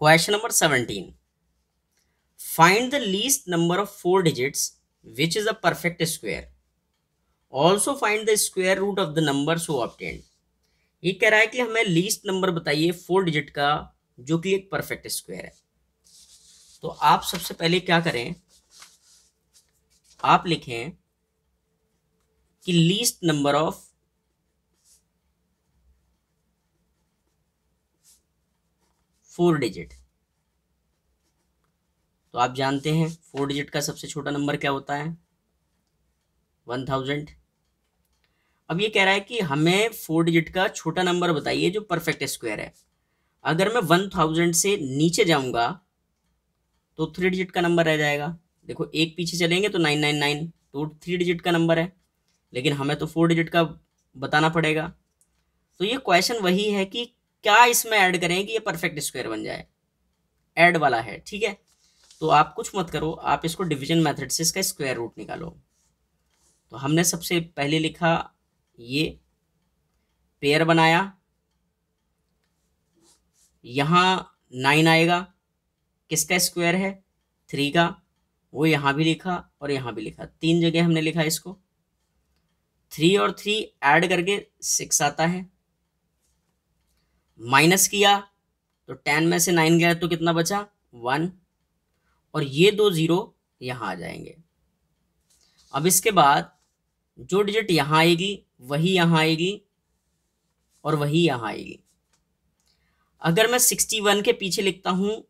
question number seventeen find the least number of four digits which is a perfect square also find the square root of the number so obtained ये कह रहा है कि हमें least number बताइए four digit का जो कि एक परफेक्ट स्क्वेयर है तो आप सबसे पहले क्या करें आप लिखें कि least number of four digit तो आप जानते हैं फोर डिजिट का सबसे छोटा नंबर क्या होता है वन थाउजेंड अब ये कह रहा है कि हमें फोर डिजिट का छोटा नंबर बताइए जो परफेक्ट स्क्वायर है अगर मैं वन थाउजेंड से नीचे जाऊंगा तो थ्री डिजिट का नंबर रह जाएगा देखो एक पीछे चलेंगे तो नाइन नाइन नाइन तो थ्री डिजिट का नंबर है लेकिन हमें तो फोर डिजिट का बताना पड़ेगा तो ये क्वेश्चन वही है कि क्या इसमें ऐड करें कि ये परफेक्ट स्क्वायर बन जाए ऐड वाला है ठीक है तो आप कुछ मत करो आप इसको डिवीजन मेथड से इसका स्क्वायर रूट निकालो तो हमने सबसे पहले लिखा ये पेयर बनाया यहाँ नाइन आएगा किसका स्क्वायर है थ्री का वो यहाँ भी लिखा और यहाँ भी लिखा तीन जगह हमने लिखा इसको थ्री और थ्री ऐड करके सिक्स आता है माइनस किया तो टेन में से नाइन गया तो कितना बचा वन और ये दो ज़ीरो यहाँ आ जाएंगे अब इसके बाद जो डिजिट यहाँ आएगी वही यहाँ आएगी और वही यहाँ आएगी अगर मैं सिक्सटी वन के पीछे लिखता हूँ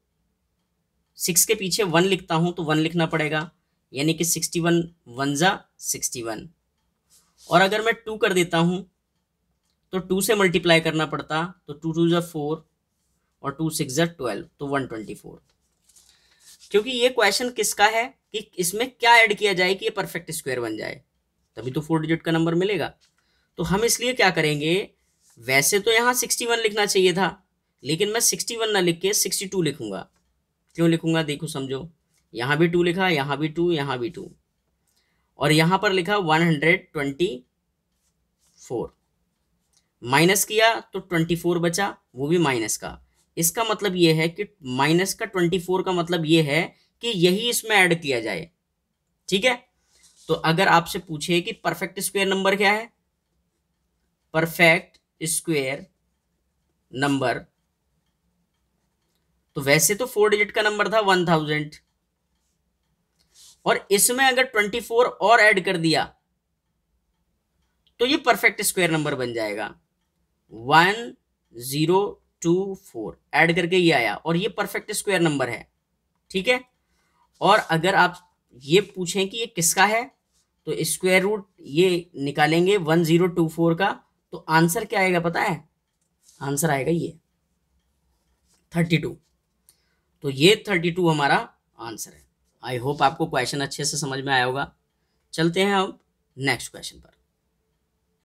सिक्स के पीछे वन लिखता हूँ तो वन लिखना पड़ेगा यानी कि सिक्सटी वन वन ज़ा सिक्सटी वन और अगर मैं टू कर देता हूँ तो टू से मल्टीप्लाई करना पड़ता तो टू टू जो फोर और टू सिक्स ट्वेल्व तो वन ट्वेंटी फोर क्योंकि ये क्वेश्चन किसका है कि इसमें क्या ऐड किया जाए कि ये परफेक्ट स्क्वायर बन जाए तभी तो फोर डिजिट का नंबर मिलेगा तो हम इसलिए क्या करेंगे वैसे तो यहाँ सिक्सटी वन लिखना चाहिए था लेकिन मैं सिक्सटी वन ना लिख के सिक्सटी टू लिखूंगा क्यों लिखूंगा देखो समझो यहाँ भी टू लिखा यहाँ भी टू यहाँ भी टू और यहाँ पर लिखा one hundred twenty four minus किया तो ट्वेंटी फोर बचा वो भी माइनस का इसका मतलब ये है कि माइनस का ट्वेंटी फोर का मतलब ये है कि यही इसमें ऐड किया जाए ठीक है तो अगर आपसे पूछे कि परफेक्ट स्क्वायर नंबर क्या है परफेक्ट स्क्वायर नंबर तो वैसे तो फोर डिजिट का नंबर था वन थाउजेंड और इसमें अगर ट्वेंटी फोर और ऐड कर दिया तो ये परफेक्ट स्क्वायर नंबर बन जाएगा one zero two four add करके ये आया और ये परफेक्ट स्क्वायर नंबर है ठीक है और अगर आप ये पूछें कि ये किसका है तो स्क्वायर रूट ये निकालेंगे वन जीरो टू फोर का तो आंसर क्या आएगा पता है आंसर आएगा ये थर्टी टू तो ये थर्टी टू हमारा आंसर है आई होप आपको क्वेश्चन अच्छे से समझ में आया होगा चलते हैं हम नेक्स्ट क्वेश्चन पर